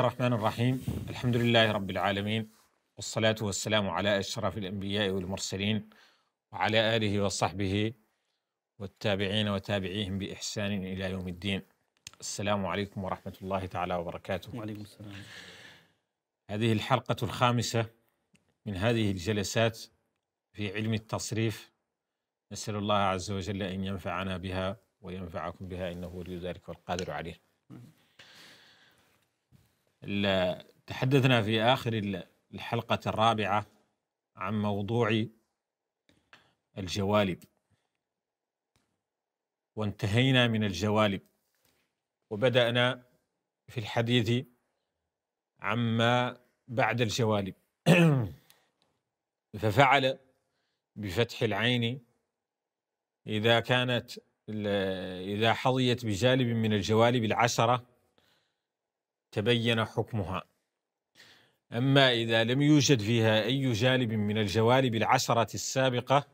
الله الرحمن الرحيم الحمد لله رب العالمين والصلاة والسلام على أشرف الأنبياء والمرسلين وعلى آله وصحبه والتابعين وتابعيهم بإحسان إلى يوم الدين السلام عليكم ورحمة الله تعالى وبركاته وعليكم السلام هذه الحلقة الخامسة من هذه الجلسات في علم التصريف نسأل الله عز وجل أن ينفعنا بها وينفعكم بها إنه ولي ذلك والقادر عليه تحدثنا في آخر الحلقة الرابعة عن موضوع الجوالب وانتهينا من الجوالب وبدأنا في الحديث عما بعد الجوالب ففعل بفتح العين إذا كانت إذا حظيت بجالب من الجوالب العشرة تبين حكمها أما إذا لم يوجد فيها أي جانب من الجوانب العشرة السابقة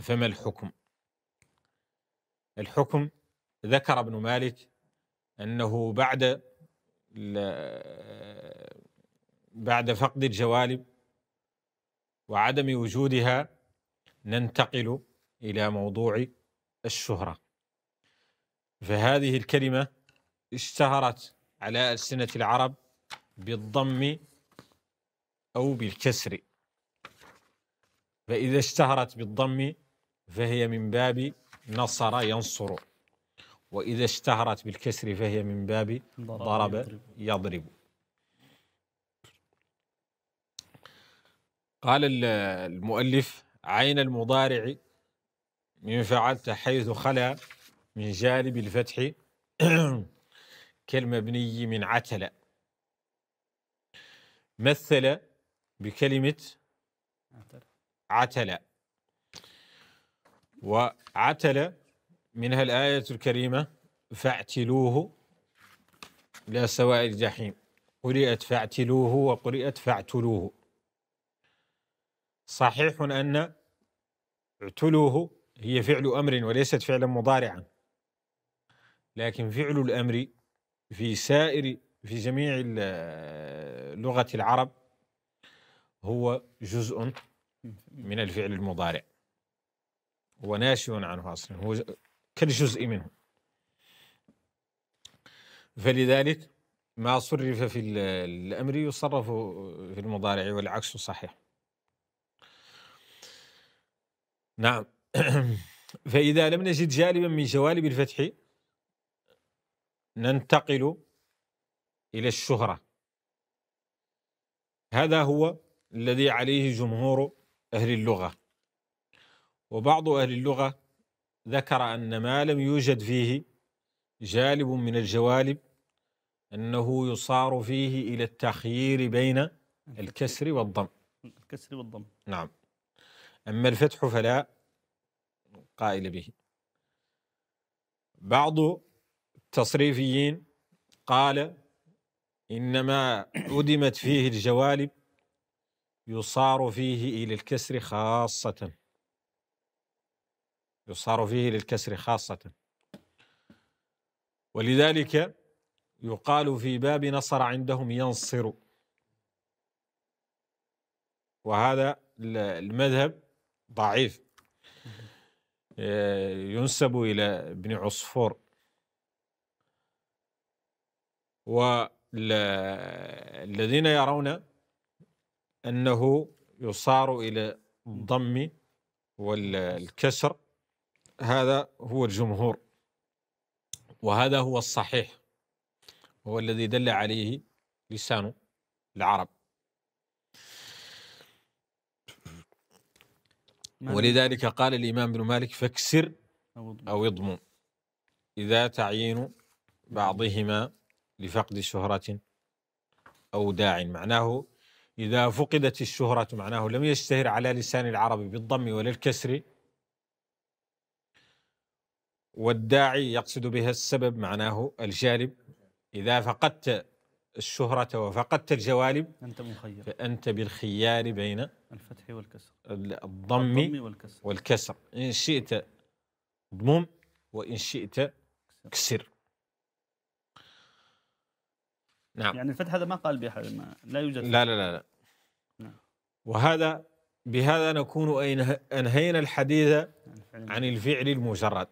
فما الحكم؟ الحكم ذكر ابن مالك أنه بعد بعد فقد الجوانب وعدم وجودها ننتقل إلى موضوع الشهرة فهذه الكلمة اشتهرت على ألسنة العرب بالضم أو بالكسر فإذا اشتهرت بالضم فهي من باب نصر ينصر وإذا اشتهرت بالكسر فهي من باب ضرب يضرب قال المؤلف عين المضارع من فعلت حيث خلا من جانب الفتح كالمبني من عتل مثل بكلمة عتل وعتل منها الآية الكريمة فاعتلوه إلى سواء الجحيم قرئت فاعتلوه وقرئت فاعتلوه صحيح أن اعتلوه هي فعل أمر وليست فعلا مضارعا لكن فعل الأمر في سائر في جميع لغة العرب هو جزء من الفعل المضارع هو ناشئ عنه أصلا هو كالجزء منه فلذلك ما صرف في الأمر يصرف في المضارع والعكس صحيح نعم فإذا لم نجد جالبا من جوالب الفتح ننتقل الى الشهره هذا هو الذي عليه جمهور اهل اللغه وبعض اهل اللغه ذكر ان ما لم يوجد فيه جالب من الجوالب انه يصار فيه الى التخيير بين الكسر والضم الكسر والضم نعم اما الفتح فلا قائل به بعض التصريفيين قال إنما أدمت فيه الجوالب يصار فيه إلى الكسر خاصة يصار فيه الى الكسر خاصة ولذلك يقال في باب نصر عندهم ينصر وهذا المذهب ضعيف آه، ينسب إلى ابن عصفور والذين يرون أنه يصار إلى الضم والكسر هذا هو الجمهور وهذا هو الصحيح هو الذي دل عليه لسان العرب ولذلك قال الإمام بن مالك فاكسر أو اضم إذا تعيين بعضهما لفقد شهرة أو داع معناه إذا فقدت الشهرة معناه لم يشتهر على لسان العرب بالضم ولا الكسر والداعي يقصد بها السبب معناه الجالب إذا فقدت الشهرة وفقدت الجوالب أنت مخير فأنت بالخيار بين الفتح والكسر الضم, والكسر, والكسر إن شئت ضم وإن شئت كسر نعم يعني الفتح هذا ما قال به لا يوجد لا لا لا, لا. نعم. وهذا بهذا نكون انهينا الحديث عن الفعل المجرد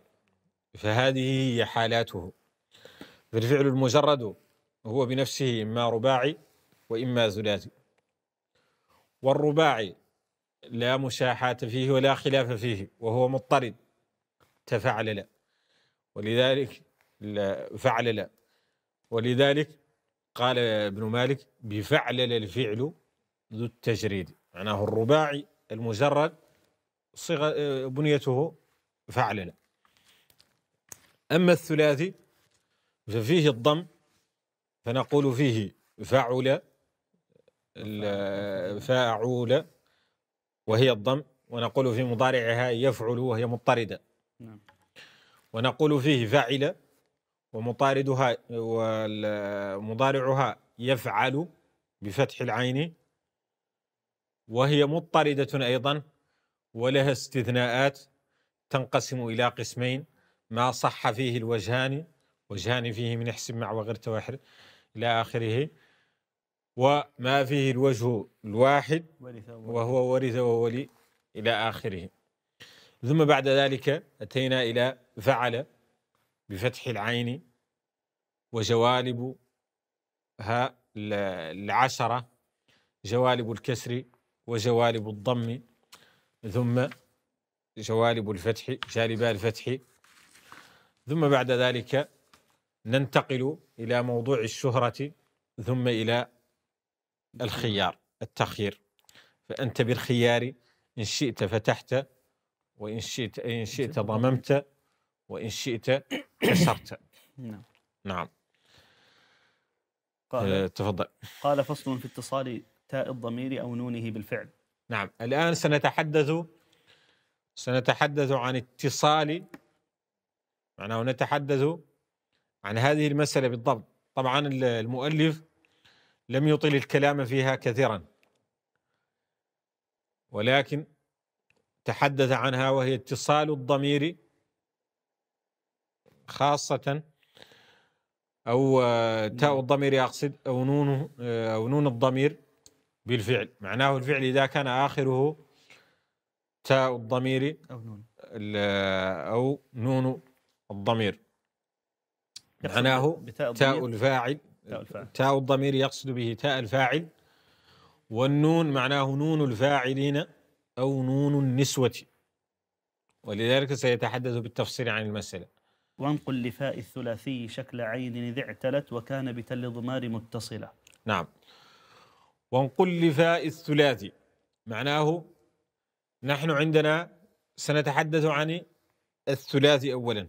فهذه هي حالاته فالفعل المجرد هو بنفسه اما رباعي واما ثلاثي والرباعي لا مشاحة فيه ولا خلاف فيه وهو مضطرد لا ولذلك لا ولذلك قال ابن مالك بفعل الفعل ذو التجريد معناه الرباعي المجرد صيغة آه، بنيته فعل أما الثلاثي ففيه الضم فنقول فيه فعل فاعول وهي الضم ونقول في مضارعها يفعل وهي مضطردة نعم. ونقول فيه فعل ومطاردها ومضارعها يفعل بفتح العين وهي مضطردة أيضا ولها استثناءات تنقسم إلى قسمين ما صح فيه الوجهان وجهان فيه من احسب مع وغير توحر إلى آخره وما فيه الوجه الواحد وهو ورث وولي إلى آخره ثم بعد ذلك أتينا إلى فعل بفتح العين وجوانب ها العشرة جوالب الكسر وجوالب الضم ثم جوالب الفتح جالبا الفتح ثم بعد ذلك ننتقل إلى موضوع الشهرة ثم إلى الخيار التخيير فأنت بالخيار إن شئت فتحت وإن شئت إن شئت نعم. ضممت وإن شئت كسرت نعم. نعم قال آه، تفضل قال فصل في اتصال تاء الضمير أو نونه بالفعل نعم الآن سنتحدث سنتحدث عن اتصال معناه نتحدث عن هذه المسألة بالضبط طبعا المؤلف لم يطل الكلام فيها كثيرا ولكن تحدث عنها وهي اتصال الضمير خاصة او تاء نعم. الضمير يقصد او نون او نون الضمير بالفعل معناه الفعل اذا كان اخره تاء الضمير او نون او نون الضمير معناه تاء الفاعل تاء الضمير يقصد به تاء الفاعل والنون معناه نون الفاعلين أو نون النسوة ولذلك سيتحدث بالتفصيل عن المسألة وانقل لفاء الثلاثي شكل عين إذ اعتلت وكان بتل ضمار متصلة نعم وانقل لفاء الثلاثي معناه نحن عندنا سنتحدث عن الثلاثي أولا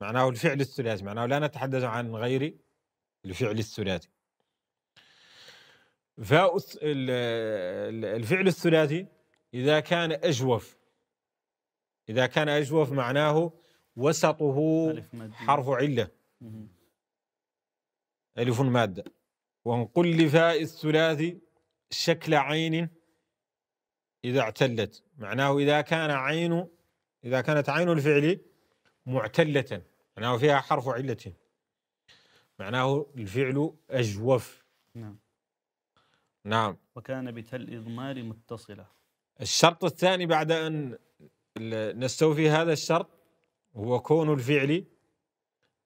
معناه الفعل الثلاثي معناه لا نتحدث عن غير الفعل الثلاثي فاء الفعل الثلاثي إذا كان أجوف إذا كان أجوف معناه وسطه حرف علة ألف مادة وانقل لفاء الثلاثي شكل عين إذا اعتلت معناه إذا كان عين إذا كانت عين الفعل معتلة معناه فيها حرف علة معناه الفعل أجوف نعم نعم وكان بتل إضمار متصلة الشرط الثاني بعد أن نستوفي هذا الشرط هو كون الفعل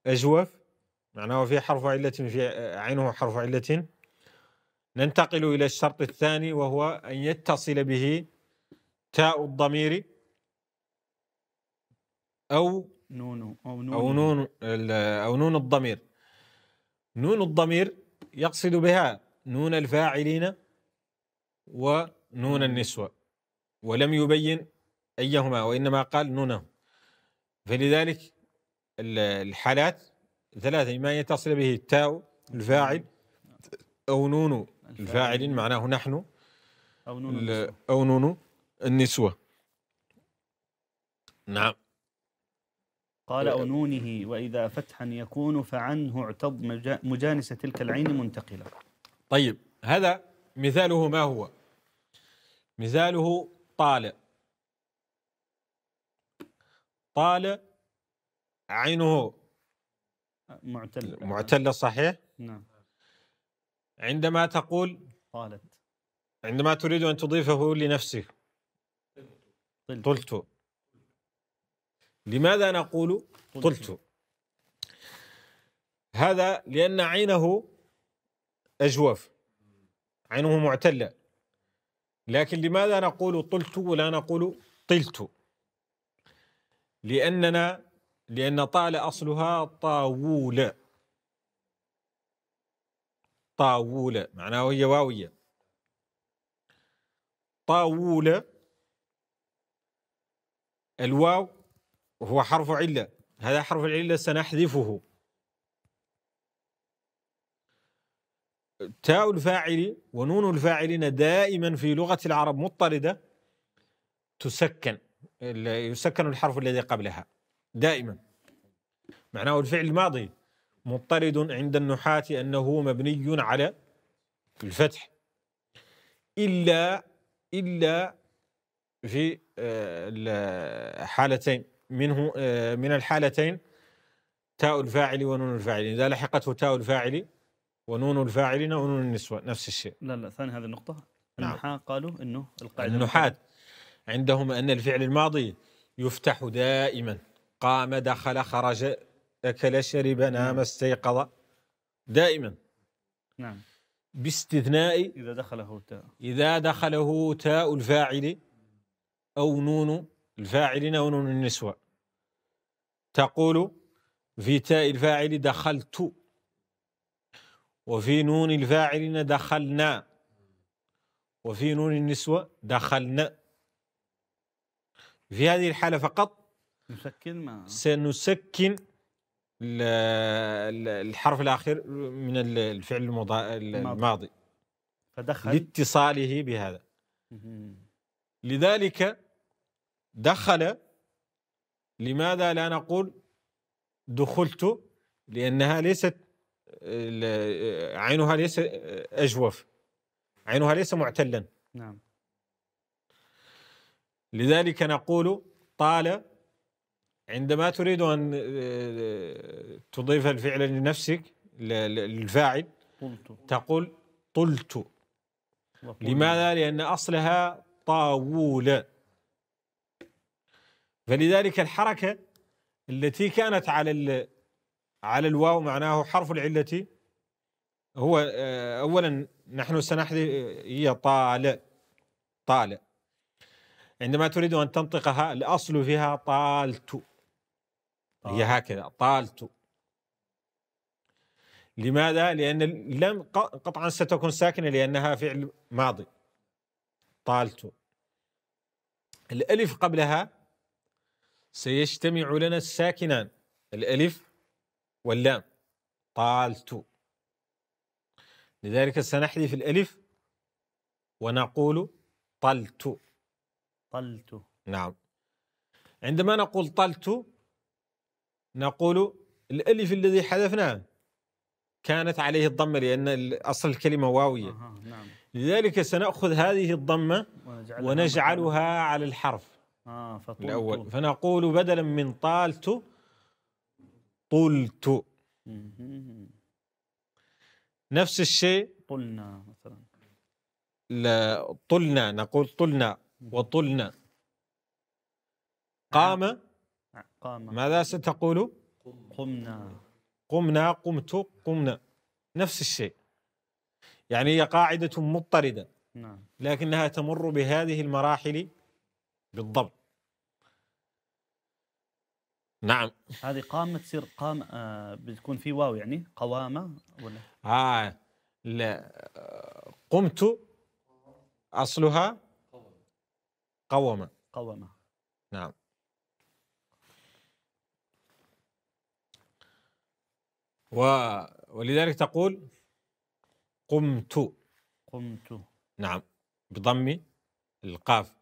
أجوف معناه في حرف علة في عينه حرف علة ننتقل إلى الشرط الثاني وهو أن يتصل به تاء الضمير أو نون أو نون أو نون, أو نون الضمير نون الضمير يقصد بها نون الفاعلين ونون النسوة ولم يبين أيهما وإنما قال نونه فلذلك الحالات ثلاثة ما يتصل به التاء الفاعل أو نون الفاعل معناه نحن أو نون أو نون النسوة نعم قال أو نونه وإذا فتحا يكون فعنه اعتض مجانس تلك العين منتقلة طيب هذا مثاله ما هو مثاله طال طالع عينه معتلة معتلة صحيح؟ نعم عندما تقول طالت عندما تريد أن تضيفه لنفسك طلت, طلت. لماذا نقول طلت. هذا لأن عينه أجوف عينه معتلة لكن لماذا نقول طلت ولا نقول طلت لأننا لأن طال أصلها طاوول طاوول معناه هي واوية طاوول الواو هو حرف علة هذا حرف العلة سنحذفه تاء الفاعل ونون الفاعلين دائما في لغة العرب مضطردة تسكن يسكن الحرف الذي قبلها دائما معناه الفعل الماضي مضطرد عند النحاة أنه مبني على الفتح إلا إلا في آه، الحالتين منه آه، من الحالتين تاء الفاعل ونون الفاعل إذا لحقته تاء الفاعل ونون الفاعل ونون النسوة نفس الشيء لا لا ثاني هذه النقطة نعم. النحاة قالوا أنه القاعدة النحاة عندهم أن الفعل الماضي يفتح دائما قام دخل خرج أكل شرب نام نعم. استيقظ دائما نعم باستثناء إذا دخله تاء إذا دخله تاء الفاعل أو نون الفاعل أو نون النسوة تقول في تاء الفاعل دخلت وفي نون الفاعل دخلنا وفي نون النسوة دخلنا في هذه الحالة فقط نسكن ما سنسكن الحرف الأخير من الفعل الماضي, الماضي فدخل لاتصاله بهذا لذلك دخل لماذا لا نقول دخلت لأنها ليست عينها ليس أجوف عينها ليس معتلا نعم لذلك نقول طال عندما تريد أن آه، تضيف الفعل لنفسك للفاعل تقول طلت لماذا؟ لأن أصلها طاولة فلذلك الحركة التي كانت على على الواو معناه حرف العلة هو آه، أولا نحن سنحذف هي طال طال عندما تريد أن تنطقها الأصل فيها طالت هي آه. هكذا طالت لماذا؟ لأن لم قطعا ستكون ساكنة لأنها فعل ماضي طالت الألف قبلها سيجتمع لنا الساكنان الألف واللام طالت لذلك سنحذف الألف ونقول طلت طلت نعم عندما نقول طلت نقول الألف الذي حذفناه كانت عليه الضمة لأن أصل الكلمة واوية نعم. لذلك سنأخذ هذه الضمة ونجعلها, ونجعلها على الحرف آه الأول فنقول بدلا من طالت طلت نفس الشيء طلنا مثلا لا طلنا نقول طلنا وطلنا نعم. قام نعم. نعم. قام ماذا ستقول قمنا قمنا قمت قمنا نفس الشيء يعني هي قاعدة مضطردة نعم. لكنها تمر بهذه المراحل بالضبط نعم هذه قامة تصير قام آه، بتكون في واو يعني قوامة ولا آه لا قمت أصلها قوم قوم نعم و... ولذلك تقول قمت قمت نعم بضم القاف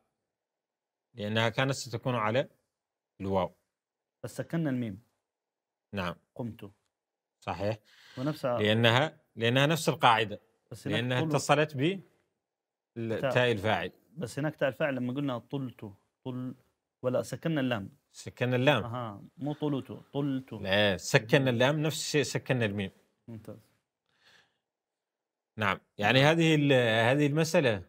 لأنها كانت ستكون على الواو بس سكننا الميم نعم قمت صحيح ونفسها لأنها لأنها نفس القاعدة بس لأنها اتصلت ب تاء الفاعل بس هناك تاع الفاعل لما قلنا طلت طل ولا سكننا اللام سكن اللام اها مو طلتو طلتو لا سكن اللام نفس الشيء سكن الميم ممتاز نعم يعني هذه هذه المساله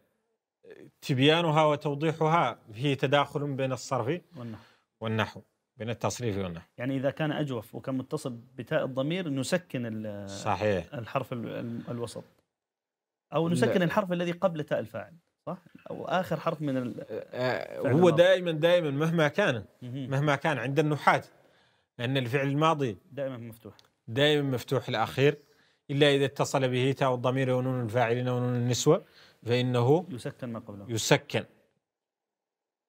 تبيانها وتوضيحها هي تداخل بين الصرف والنحو والنحو بين التصريف والنحو يعني اذا كان اجوف وكان متصل بتاء الضمير نسكن صحيح الحرف الوسط او نسكن الحرف الذي قبل تاء الفاعل صح؟ او اخر حرف من ال آه، هو دائما دائما مهما كان مهما كان عند النحات لان الفعل الماضي دائما مفتوح دائما مفتوح الاخير الا اذا اتصل به تاء الضمير ونون الفاعلين ونون النسوه فانه يسكن ما قبله يسكن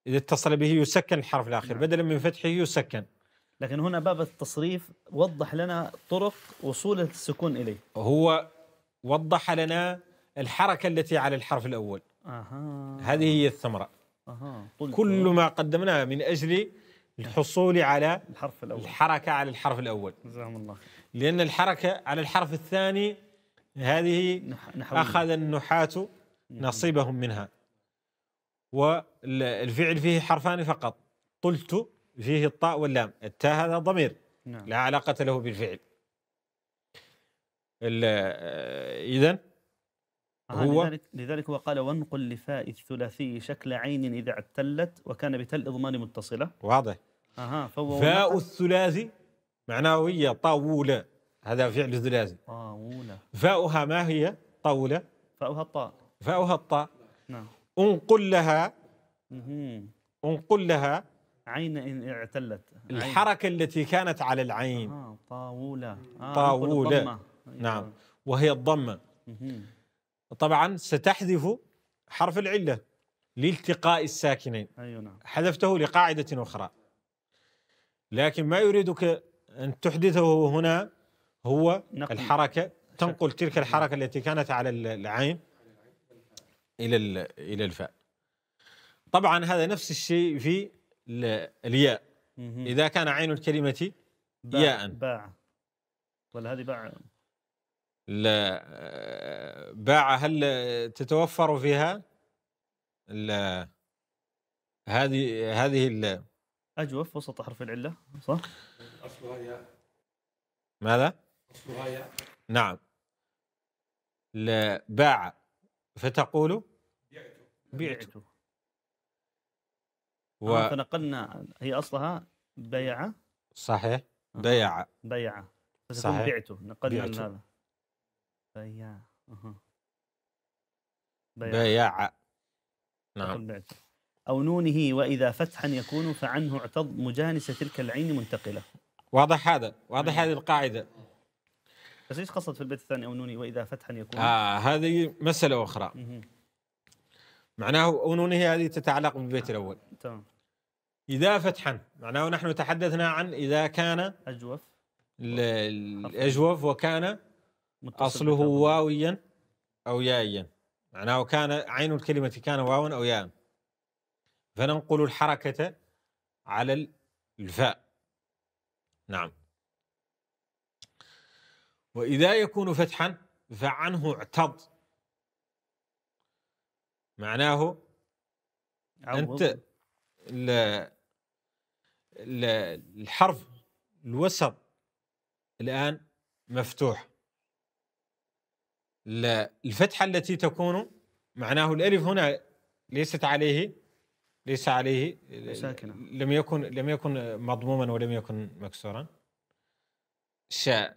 اذا اتصل به يسكن الحرف الاخير نعم. بدلا من فتحه يسكن لكن هنا باب التصريف وضح لنا طرق وصول السكون اليه هو وضح لنا الحركه التي على الحرف الاول هذه هي الثمرة أها. كل ما قدمناه من أجل الحصول على الحرف الأول الحركة على الحرف الأول جزاهم الله لأن الحركة على الحرف الثاني هذه نحوية. أخذ النحاة نصيبهم منها والفعل فيه حرفان فقط طلت فيه الطاء واللام التاء هذا ضمير نعم. لا علاقة له بالفعل إذا هو لذلك, لذلك هو قال وانقل لفاء الثلاثي شكل عين إذا اعتلت وكان بتل إضمان متصلة واضح أها فهو فاء الثلاثي معناه هي طاولة هذا فعل الثلاثي طاولة فاؤها ما هي طاولة فاؤها الطاء فاؤها الطاء نعم انقل لها انقل لها عين إن اعتلت عين. الحركة التي كانت على العين آه طاولة آه طاولة نعم أيوة. وهي الضمة مهم. طبعا ستحذف حرف العله لالتقاء الساكنين أيوة نعم. حذفته لقاعده اخرى لكن ما يريدك ان تحدثه هنا هو الحركه تنقل تلك الحركه التي كانت على العين الى الى الفاء طبعا هذا نفس الشيء في الياء اذا كان عين الكلمه باع ياء باع ولا هذه باع باع هل تتوفر فيها هذه هذه أجوف وسط حرف العلة صح؟ أصلها ياء ماذا؟ أصلها ياء نعم باع فتقول بعته آه، بعته و... تنقلنا هي أصلها بيع صحيح بيع آه. بيع فتقول بعته نقلنا هذا بياع بياع, نعم أو نونه وإذا فتحا يكون فعنه اعتض مجانسة تلك العين منتقلة واضح هذا واضح نعم. هذه القاعدة بس ايش قصد في البيت الثاني أو نونه وإذا فتحا يكون آه هذه مسألة أخرى معناه أو نونه هذه تتعلق بالبيت الأول تمام إذا فتحا معناه نحن تحدثنا عن إذا كان أجوف الأجوف وكان اصله واويا او يائيا معناه كان عين الكلمه كان واوا او ياء فننقل الحركه على الفاء نعم واذا يكون فتحا فعنه اعتض معناه انت الحرف الوسط الان مفتوح الفتحة التي تكون معناه الألف هنا ليست عليه ليس عليه ساكنة لم يكن لم يكن مضموما ولم يكن مكسورا شاء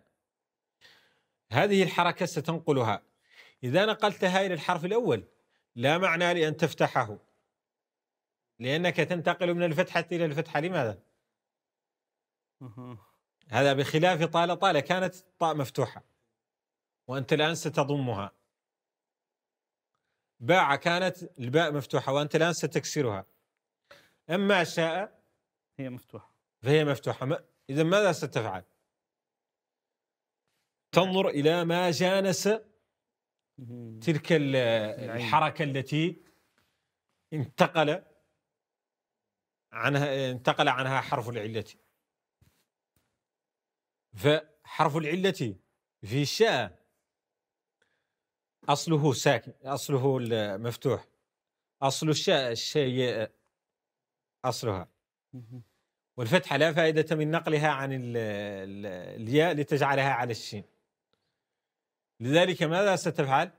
هذه الحركة ستنقلها إذا نقلتها إلى الحرف الأول لا معنى لأن تفتحه لأنك تنتقل من الفتحة إلى الفتحة لماذا؟ هذا بخلاف طال طال كانت الطاء مفتوحة وانت الان ستضمها باع كانت الباء مفتوحه وانت الان ستكسرها اما شاء هي مفتوحه فهي مفتوحه اذا ماذا ستفعل؟ تنظر الى ما جانس تلك الحركه التي انتقل عنها انتقل عنها حرف العله فحرف العله في شاء اصله ساكن اصله مفتوح اصل الشيء اصلها والفتحه لا فائده من نقلها عن الياء لتجعلها على الشين لذلك ماذا ستفعل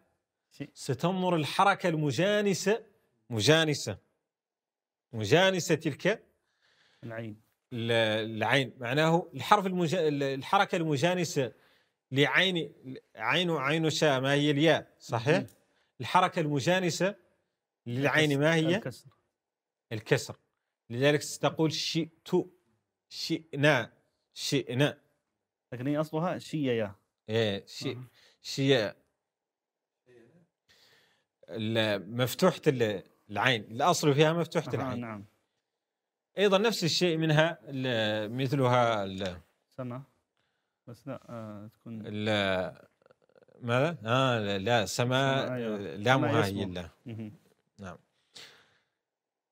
ستنظر الحركه المجانسه مجانسه مجانسه تلك العين العين معناه الحرف المج... الحركه المجانسه لعين عين عين شاء ما هي الياء صحيح الحركة المجانسة للعين ما هي الكسر الكسر لذلك تقول شئت شئنا شئنا لكن هي أصلها شيا ايه شي شيا مفتوحة العين الأصل فيها مفتوحة العين نعم أيضا نفس الشيء منها مثلها سنة بس لا آه تكون لا ماذا؟ آه لا, لا سماء سما آه، لا مهاي الا نعم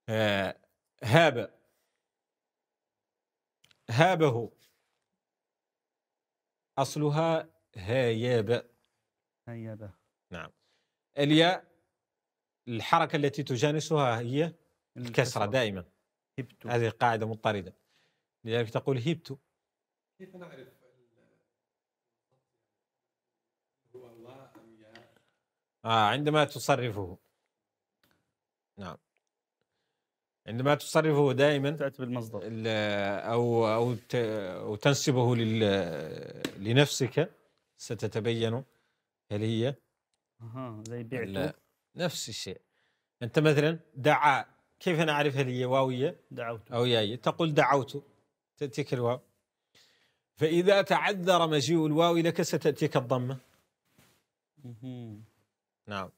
آه هاب هابه أصلها هياب هياب نعم الياء الحركة التي تجانسها هي الكسرة دائما هبت هذه قاعدة مضطردة لذلك تقول هبتو كيف نعرف آه عندما تصرفه نعم عندما تصرفه دائما تأتي بالمصدر أو أو أو تنسبه لنفسك ستتبين هل هي اها زي بعته نفس الشيء أنت مثلا دعا كيف نعرف هل هي واوية دعوت أو ياية تقول دعوت تأتيك الواو فإذا تعذر مجيء الواو لك ستأتيك الضمة نعم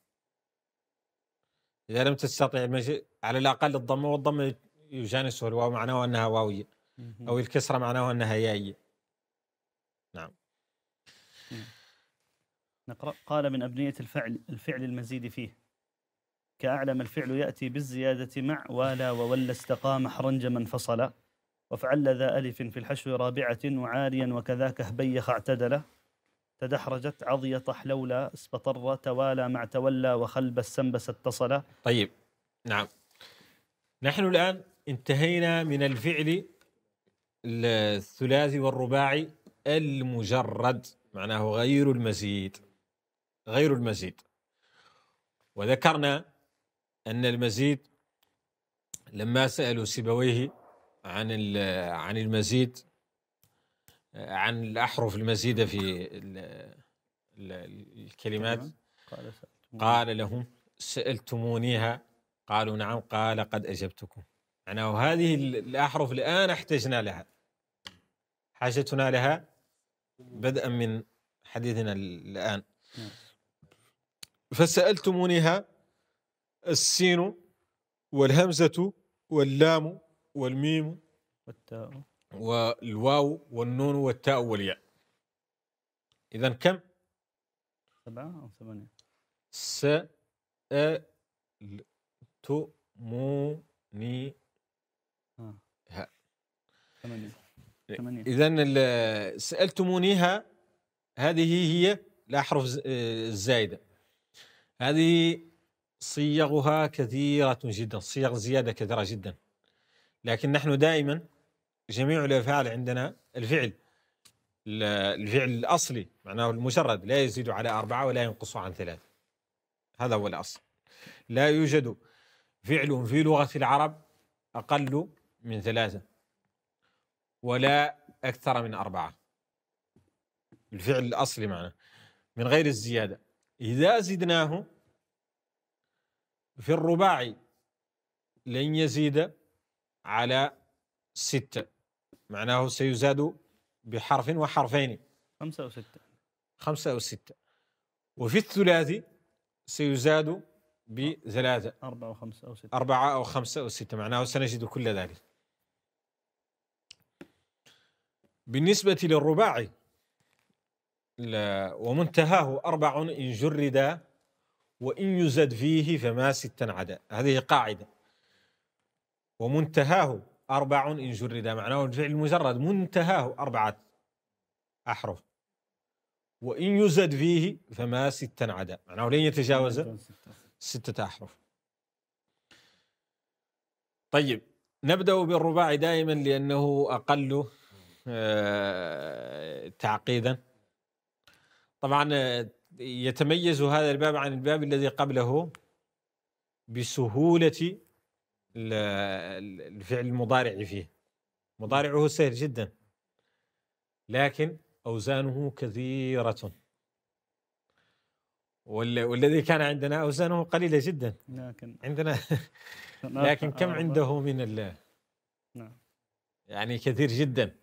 اذا لم تستطع المجي... على الاقل الضم والضم يجانسه الواو معناه انها واويه او الكسره معناه انها يائيه نعم نقرا قال من ابنيه الفعل الفعل المزيد فيه كاعلم الفعل ياتي بالزياده مع والا وولى استقام من فصل وفعل ذا ألف في الحشو رابعة وعاليا وكذاك هبيخ اعتدل تدحرجت عضية طحلولا اسبطر توالى مع تولى وخلب السنبس اتصل طيب نعم نحن الآن انتهينا من الفعل الثلاثي والرباعي المجرد معناه غير المزيد غير المزيد وذكرنا أن المزيد لما سألوا سيبويه عن عن المزيد عن الأحرف المزيدة في الكلمات قال لهم سألتمونيها قالوا نعم قال قد أجبتكم يعني وهذه الأحرف الآن احتجنا لها حاجتنا لها بدءا من حديثنا الآن نعم. فسألتمونيها السين والهمزة واللام والميم والتاء والواو والنون والتاء والياء إذا كم؟ سبعة أو ثمانية س أ ت م ن ها آه. ثمانية إيه. إذا سألتمونيها هذه هي الأحرف الزائدة آه، هذه صيغها كثيرة جدا صيغ زيادة كثيرة جدا لكن نحن دائما جميع الافعال عندنا الفعل الفعل الاصلي معناه المجرد لا يزيد على اربعه ولا ينقص عن ثلاثه هذا هو الاصل لا يوجد فعل في لغه العرب اقل من ثلاثه ولا اكثر من اربعه الفعل الاصلي معناه من غير الزياده اذا زدناه في الرباعي لن يزيد على ستة معناه سيزاد بحرف وحرفين خمسة أو ستة خمسة أو ستة وفي الثلاثي سيزاد بثلاثة أربعة أو خمسة أو ستة أربعة أو خمسة أو ستة معناه سنجد كل ذلك بالنسبة للرباعي ومنتهاه أربع إن جرد وإن يزد فيه فما ستا عدا هذه قاعدة ومنتهاه أربع إن جرد معناه الفعل المجرد منتهاه أربعة أحرف وإن يزد فيه فما ستا عدا معناه لن يتجاوز ستة أحرف طيب نبدأ بالرباعي دائما لأنه أقل آه، تعقيدا طبعا آه، يتميز هذا الباب عن الباب الذي قبله بسهولة الفعل المضارع فيه مضارعه سهل جدا لكن أوزانه كثيرة والذي كان عندنا أوزانه قليلة جدا لكن عندنا لكن كم آه، عنده من ال نعم يعني كثير جدا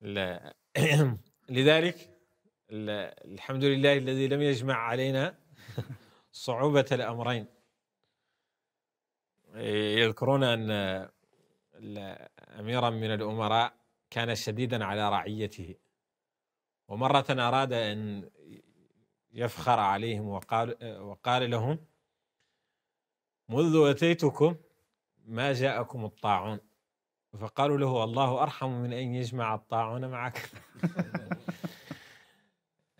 لا لذلك الحمد لله الذي لم يجمع علينا صعوبة الأمرين يذكرون ان اميرا من الامراء كان شديدا على رعيته ومره اراد ان يفخر عليهم وقال وقال لهم منذ اتيتكم ما جاءكم الطاعون فقالوا له الله ارحم من ان يجمع الطاعون معك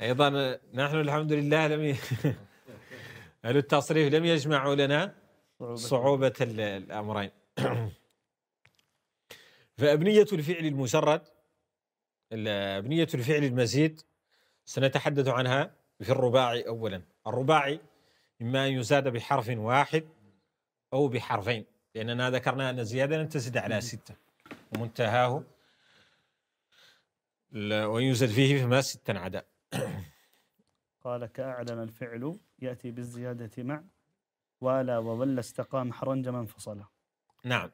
ايضا نحن الحمد لله لم ي... التصريف لم يجمعوا لنا صعوبة, صعوبة الأمرين فأبنية الفعل المجرد أبنية الفعل المزيد سنتحدث عنها في الرباعي أولا الرباعي إما أن يزاد بحرف واحد أو بحرفين لأننا ذكرنا أن الزيادة لن تزيد على ستة ومنتهاه وإن ويوجد فيه فما ستا عدا قال كأعلن الفعل يأتي بالزيادة مع والا وولى استقام حرنج من فصله نعم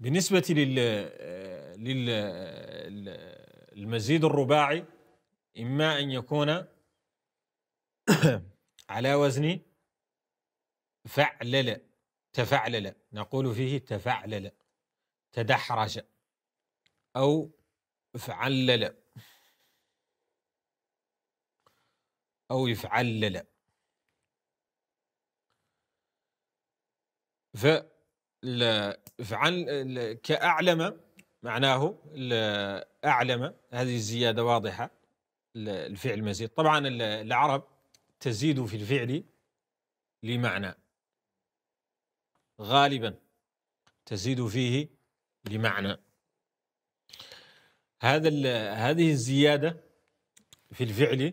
بالنسبة لل للمزيد الرباعي إما أن يكون على وزن فعلل تفعلل نقول فيه تفعلل تدحرج أو فعلل أو يفعلل ف فعن كأعلم معناه أعلم هذه الزيادة واضحة الفعل مزيد طبعا العرب تزيد في الفعل لمعنى غالبا تزيد فيه لمعنى هذا هذه الزيادة في الفعل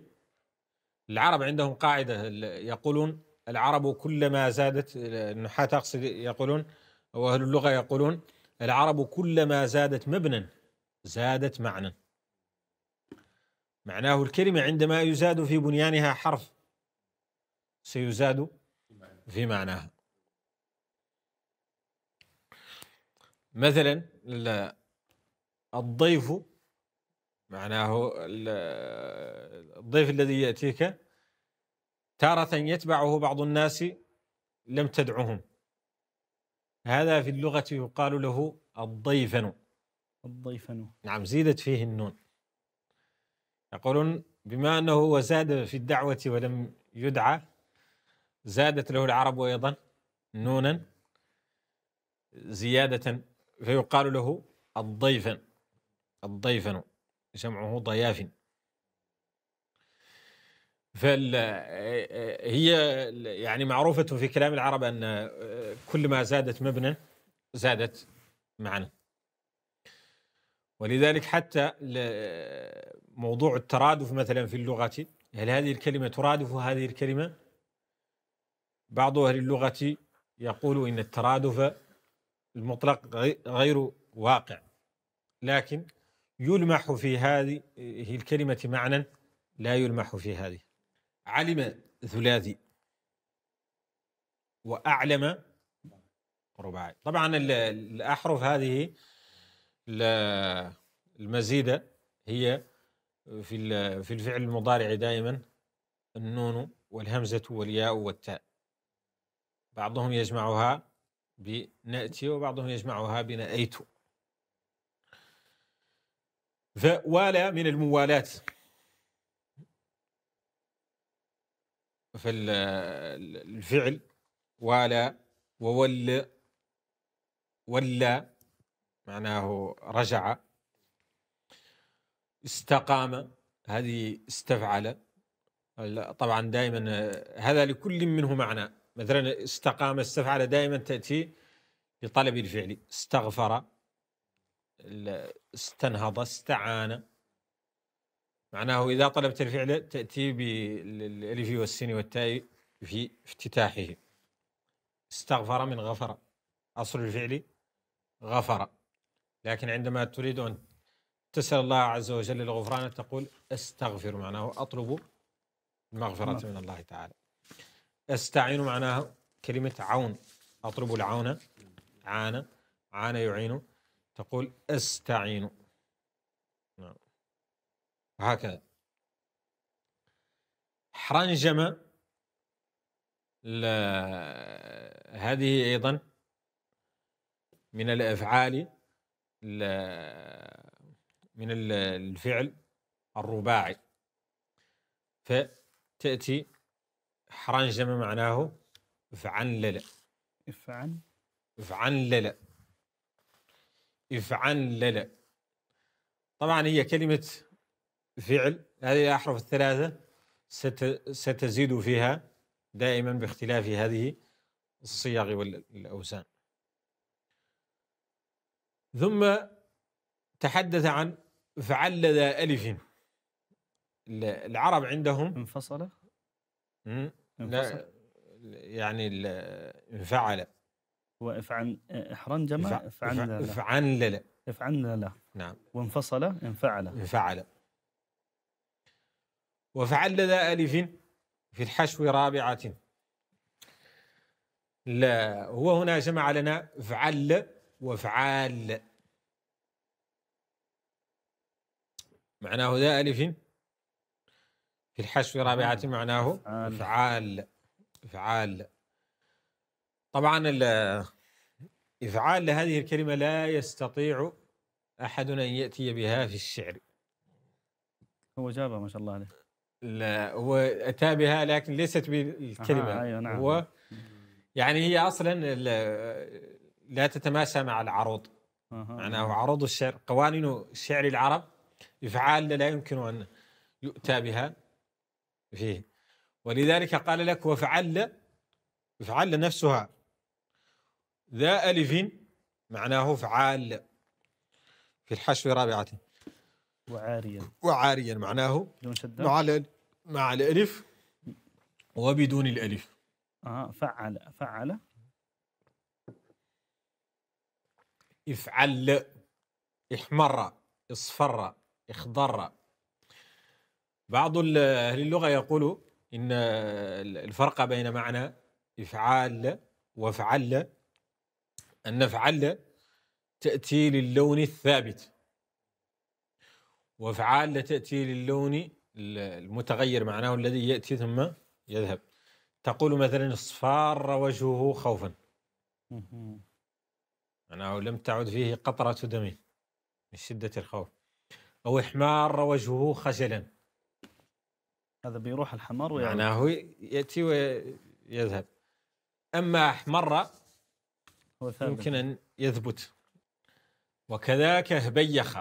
العرب عندهم قاعدة يقولون العرب كلما زادت النحاة أقصد يقولون وأهل اللغة يقولون العرب كلما زادت مبنى زادت معنى معناه الكلمة عندما يزاد في بنيانها حرف سيزاد في معناها مثلا الضيف معناه الضيف الذي يأتيك تارة يتبعه بعض الناس لم تدعهم هذا في اللغة يقال له الضيفن الضيفن نعم زيدت فيه النون يقولون بما أنه وزاد في الدعوة ولم يدعى زادت له العرب أيضا نونا زيادة فيقال له الضيفن الضيفن جمعه ضيافن فال آه، آه، هي يعني معروفة في كلام العرب أن آه، كل ما زادت مبنى زادت معنى ولذلك حتى موضوع الترادف مثلا في اللغة هل هذه الكلمة ترادف هذه الكلمة بعض أهل اللغة يقول إن الترادف المطلق غير واقع لكن يلمح في هذه الكلمة معنى لا يلمح في هذه علم ثلاثي وأعلم رباعي طبعا الأحرف هذه المزيدة هي في في الفعل المضارع دائما النون والهمزة والياء والتاء بعضهم يجمعها بنأتي وبعضهم يجمعها بنأيت فوالا من الموالات في الفعل ولا وول ولا معناه رجع استقام هذه استفعل طبعا دائما هذا لكل منه معنى مثلا استقام استفعل دائما تأتي لطلب الفعل استغفر استنهض استعان معناه إذا طلبت الفعل تأتي بالألف والسين والتاء في افتتاحه استغفر من غفر أصل الفعل غفر لكن عندما تريد أن تسأل الله عز وجل الغفران تقول استغفر معناه أطلب المغفرة نعم. من الله تعالى استعين معناه كلمة عون أطلب العون عانى عانى يعين تقول استعين هكذا حرنجم هذه أيضا من الأفعال من الفعل الرباعي فتأتي حرنجمة معناه افعنلل افعن افعنلل افعنلل طبعا هي كلمة فعل هذه الأحرف الثلاثة ستزيد فيها دائما باختلاف هذه الصيغ والأوزان ثم تحدث عن فعل ذا ألف العرب عندهم انفصل لا يعني انفعل افعل احرن جمع افعل افعل لا افعل لا نعم وانفصل انفعل انفعل وفعل ذا ألف في الحشو رابعة لا هو هنا جمع لنا فعل وفعال معناه ذا ألف في الحشو رابعة معناه فعال فعال طبعا إفعال هذه الكلمة لا يستطيع أحد أن يأتي بها في الشعر هو جابها ما شاء الله عليه لا هو اتى بها لكن ليست بالكلمه آه أيوة نعم. هو يعني هي اصلا لا تتماشى مع العروض آه معناه آه. عروض الشعر قوانين شعر العرب افعال لا يمكن ان يؤتى بها فيه ولذلك قال لك وفعل فعل نفسها ذا ألف معناه فعال في الحشو رابعة وعاريا وعاريا معناه بدون شدة مع مع الألف وبدون الألف آه فعل فعل افعل احمر اصفر اخضر بعض أهل اللغة يقول إن الفرق بين معنى افعال وفعل أن فعل تأتي للون الثابت وافعال تاتي للون المتغير معناه الذي ياتي ثم يذهب تقول مثلا اصفار وجهه خوفا معناه لم تعد فيه قطره دم من شده الخوف او احمار وجهه خجلا هذا بيروح الحمر ويعني معناه ياتي ويذهب اما احمر هو ثابت. يمكن ان يثبت وكذاك هبيخ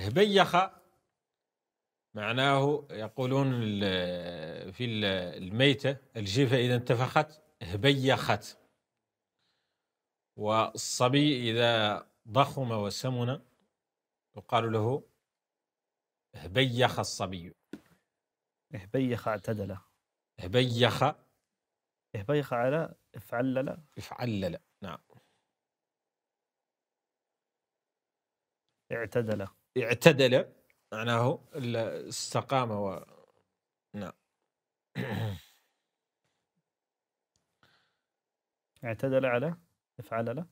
هبيخة معناه يقولون في الميتة الجيفة إذا انتفخت هبيخت والصبي إذا ضخم وسمن يقال له هبيخ الصبي هبيخ اعتدل هبيخ هبيخ على افعلل افعلل نعم اعتدل اعتدل معناه استقام و نعم اعتدل على افعل له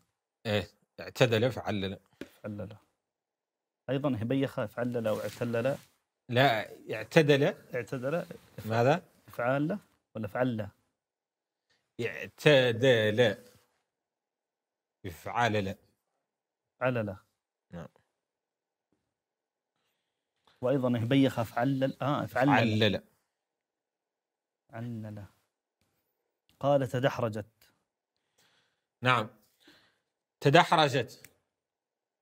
ايه اعتدل له افعل له ايضا هبيه خاف اعتل له لا اعتدل اعتدل ماذا؟ افعال ولا فعل اعتدل له افعل له وايضا هبيخه فعلل اه فعلل علل علل قال تدحرجت نعم تدحرجت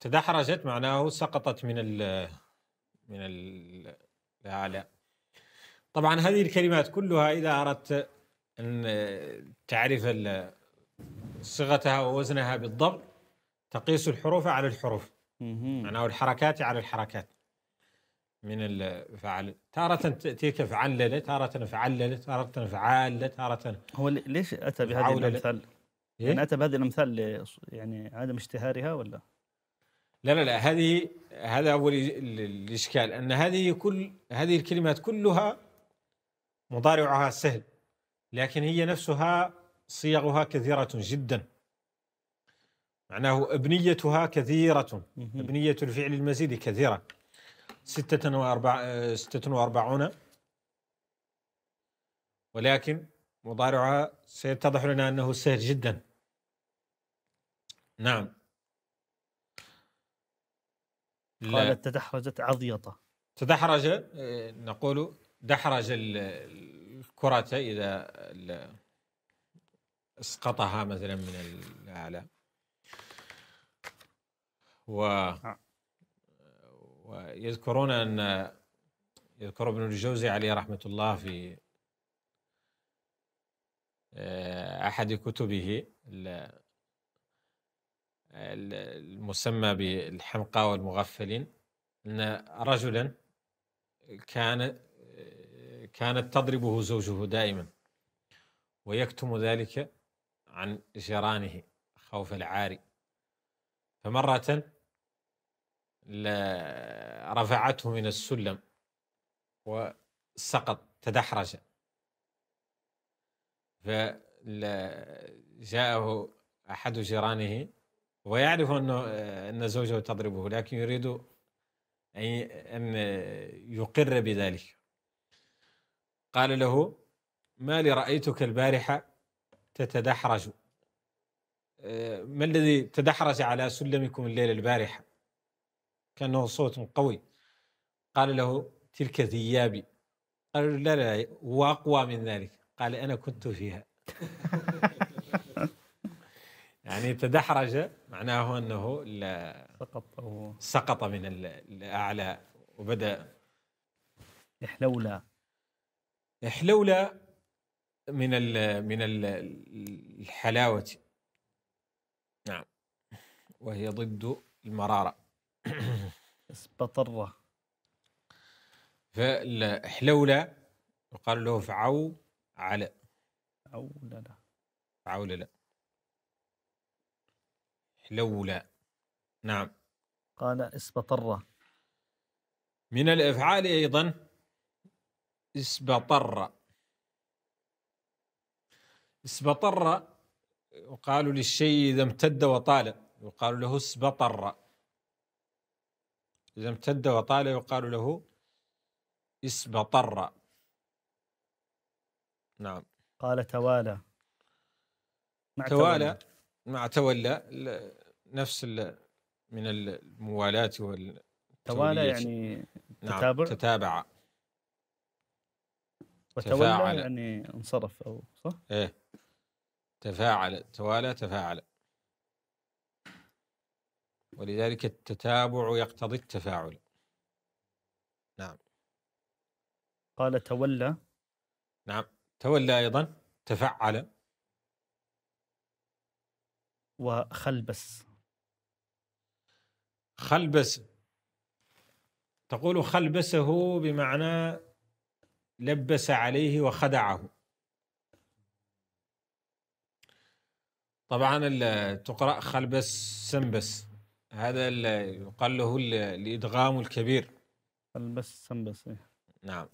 تدحرجت معناه سقطت من ال من الاعلى طبعا هذه الكلمات كلها اذا اردت ان تعرف صيغتها ووزنها بالضبط تقيس الحروف على الحروف معناه الحركات على الحركات من الفعل تارة تأتيك فعللة تارة فعللة تارة فعالة تارة هو ليش أتى بهذه الأمثال؟ إيه؟ يعني أتى بهذه الأمثال يعني عدم اشتهارها ولا؟ لا لا لا هذه هذا أول الإشكال أن هذه كل هذه الكلمات كلها مضارعها سهل لكن هي نفسها صيغها كثيرة جدا معناه أبنيتها كثيرة أبنية الفعل المزيد كثيرة 46 ولكن مضارعها سيتضح لنا أنه سهل جدا نعم قالت تدحرجت عضيطة تدحرج نقول دحرج الكرة إذا اسقطها مثلا من الأعلى و نعم. ويذكرون أن يذكر ابن الجوزي عليه رحمة الله في آه، أحد كتبه المسمى بالحمقى والمغفلين أن رجلا كان كانت تضربه زوجه دائما ويكتم ذلك عن جيرانه خوف العاري فمرة رفعته من السلم وسقط تدحرج فجاءه أحد جيرانه ويعرف أنه أن زوجه تضربه لكن يريد أن يقر بذلك قال له ما لي رأيتك البارحة تتدحرج ما الذي تدحرج على سلمكم الليلة البارحة كان له صوت قوي قال له تلك ثيابي قال لا لا واقوى من ذلك قال انا كنت فيها يعني تدحرج معناه انه سقط سقط من الاعلى وبدا احلولا احلولا من الـ من الـ الحلاوه نعم وهي ضد المراره اسبطرة فالحلولة يقال له فعو على عوللة لا حلولة نعم قال اسبطرة من الافعال ايضا اسبطر اسبطر يقال للشيء اذا امتد وطال يقال له اسبطر إذا امتد وطال يقال له اسم طر نعم قال توالى مع توالى مع تولى نفس من الموالاة وال توالى يعني تتابع نعم تتابع وتولى يعني انصرف او صح؟ ايه تفاعل توالى تفاعل ولذلك التتابع يقتضي التفاعل نعم قال تولى نعم تولى أيضا تفعل وخلبس خلبس تقول خلبسه بمعنى لبس عليه وخدعه طبعا تقرأ خلبس سنبس هذا يقال له الادغام الكبير البس بس نعم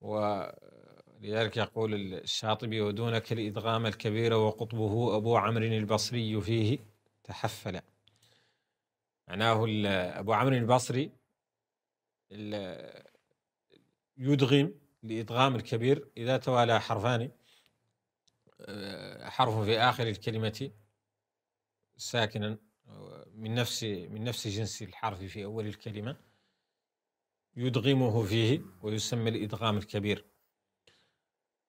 ولذلك يقول الشاطبي ودونك الادغام الكبير وقطبه ابو عمرو البصري فيه تحفل معناه ابو عمرو البصري يدغم الادغام الكبير اذا توالى حرفان آه، حرف في اخر الكلمه ساكنا من نفس من نفس جنس الحرف في أول الكلمة يدغمه فيه ويسمى الإدغام الكبير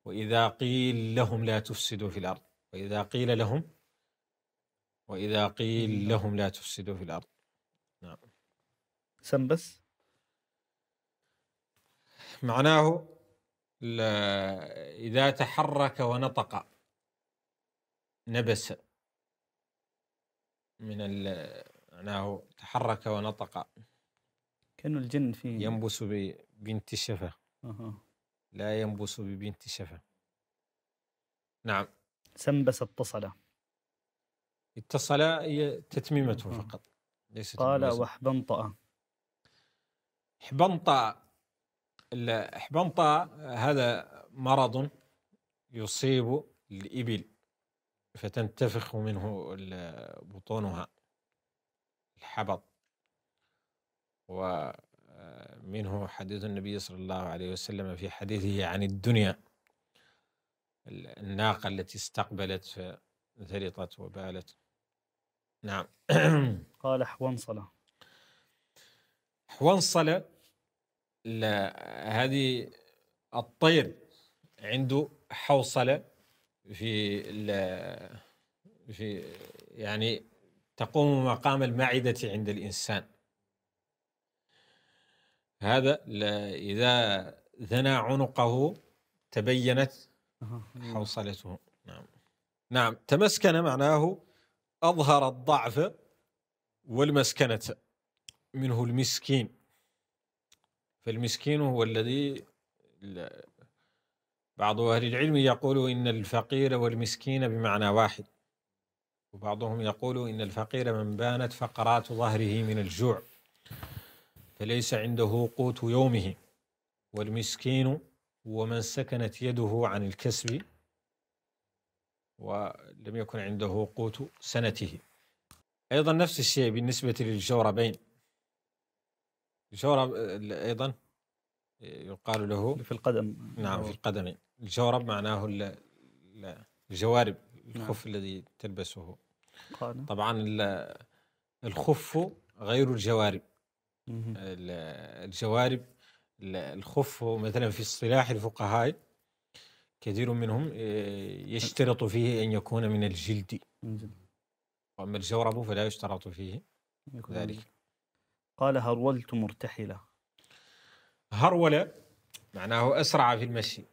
وإذا قيل لهم لا تفسدوا في الأرض وإذا قيل لهم وإذا قيل لهم لا تفسدوا في الأرض نعم سم بس معناه إذا تحرك ونطق نبس من ال معناه تحرك ونطق كأنه الجن في ينبس ببنت الشفة أه. لا ينبس ببنت الشفة نعم سنبس اتصل اتصل هي تتميمته أه. فقط ليست قال واحبنطأ احبنطأ احبنطأ هذا مرض يصيب الإبل فتنتفخ منه بطونها الحبط ومنه حديث النبي صلى الله عليه وسلم في حديثه عن الدنيا الناقة التي استقبلت فزلطت وبالت نعم قال حوانصلة حوانصلة هذه الطير عنده حوصلة في في يعني تقوم مقام المعدة عند الإنسان هذا إذا ذنى عنقه تبينت حوصلته نعم نعم تمسكن معناه أظهر الضعف والمسكنة منه المسكين فالمسكين هو الذي بعض أهل العلم يقول إن الفقير والمسكين بمعنى واحد وبعضهم يقول إن الفقير من بانت فقرات ظهره من الجوع فليس عنده قوت يومه والمسكين هو من سكنت يده عن الكسب ولم يكن عنده قوت سنته أيضا نفس الشيء بالنسبة للجوربين الجورب أيضا يقال له في القدم نعم في القدمين الجورب معناه الجوارب نعم. الخف نعم. الذي تلبسه قادم. طبعا الخف غير الجوارب الجوارب الخف مثلا في اصطلاح الفقهاء كثير منهم آه، يشترط فيه أن يكون من الجلد وأما الجورب فلا يشترط فيه ذلك قال هرولت مرتحلة هرول معناه أسرع في المشي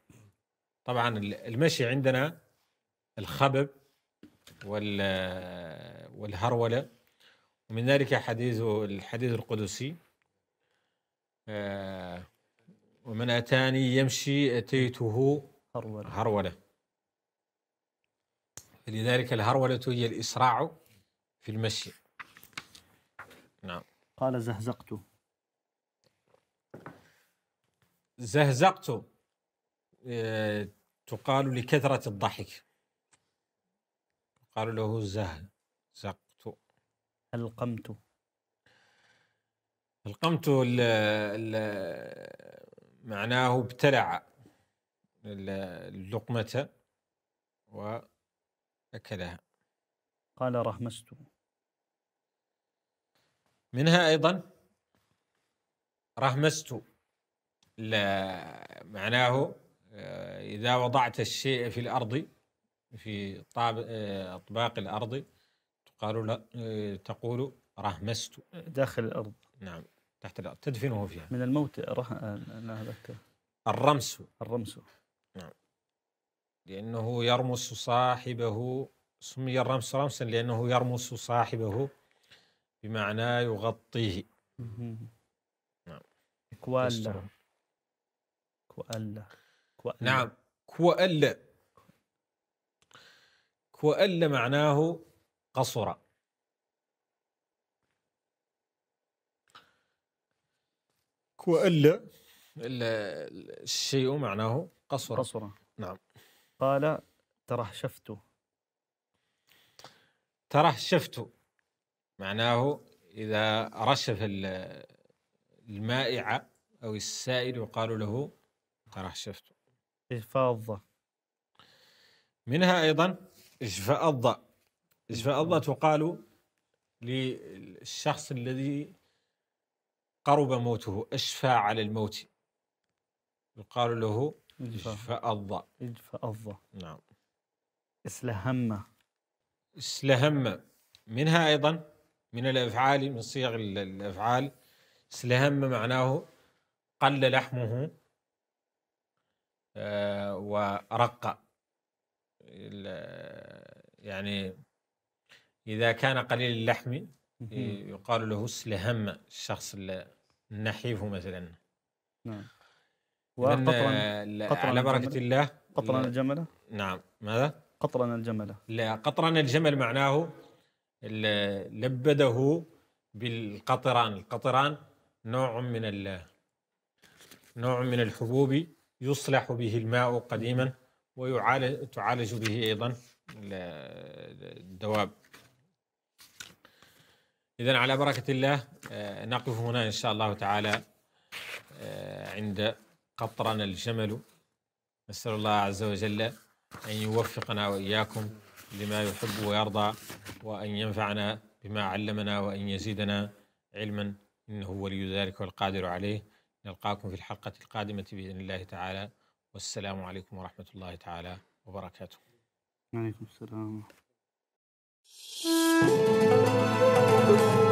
طبعا المشي عندنا الخبب وال والهرولة ومن ذلك حديث الحديث القدسي آه، ومن أتاني يمشي أتيته هرولة, هرولة. لذلك الهرولة هي الإسراع في المشي نعم قال زهزقت زهزقت آه، تقال لكثرة الضحك قالوا له زهل زقت القمت القمت معناه ابتلع اللقمة وأكلها قال رهمست منها أيضا رهمست معناه آه، إذا وضعت الشيء في الأرض في طاب آه، أطباق الأرض تقال آه، تقول رهمست داخل الأرض نعم تحت الأرض تدفنه فيها من الموت ره... أنا أذكر الرمس الرمس نعم لأنه يرمس صاحبه سمي الرمس رمسا لأنه يرمس صاحبه بمعنى يغطيه نعم كوالا كوالا نعم كوألا كوألا معناه قصر كوألا الشيء معناه قصر قصر نعم قال ترهشفت ترهشفت معناه إذا رشف المائعة أو السائل يقال له ترهشفت إجفاء منها أيضا إجفاء الضاء إجفاء الضاء نعم. تقال للشخص الذي قرب موته أشفى على الموت يقال له إجفاء الضاء إجفاء الضاء نعم إسلهم إسلهم منها أيضا من الأفعال من صيغ الأفعال إسلهم معناه قل لحمه آه، ورق يعني إذا كان قليل اللحم يقال له سلهم الشخص النحيف مثلا نعم وقطرا آه، على بركة الله قطرا الجملة نعم ماذا؟ قطرا الجملة لا قطرا الجمل معناه لبده بالقطران القطران نوع من نوع من الحبوب يصلح به الماء قديما ويعالج تعالج به أيضا الدواب إذا على بركة الله آه، نقف هنا إن شاء الله تعالى آه، عند قطرنا الجمل نسأل الله عز وجل أن يوفقنا وإياكم لما يحب ويرضى وأن ينفعنا بما علمنا وأن يزيدنا علما إنه ولي ذلك والقادر عليه نلقاكم في الحلقة القادمة بإذن الله تعالى والسلام عليكم ورحمة الله تعالى وبركاته عليكم السلام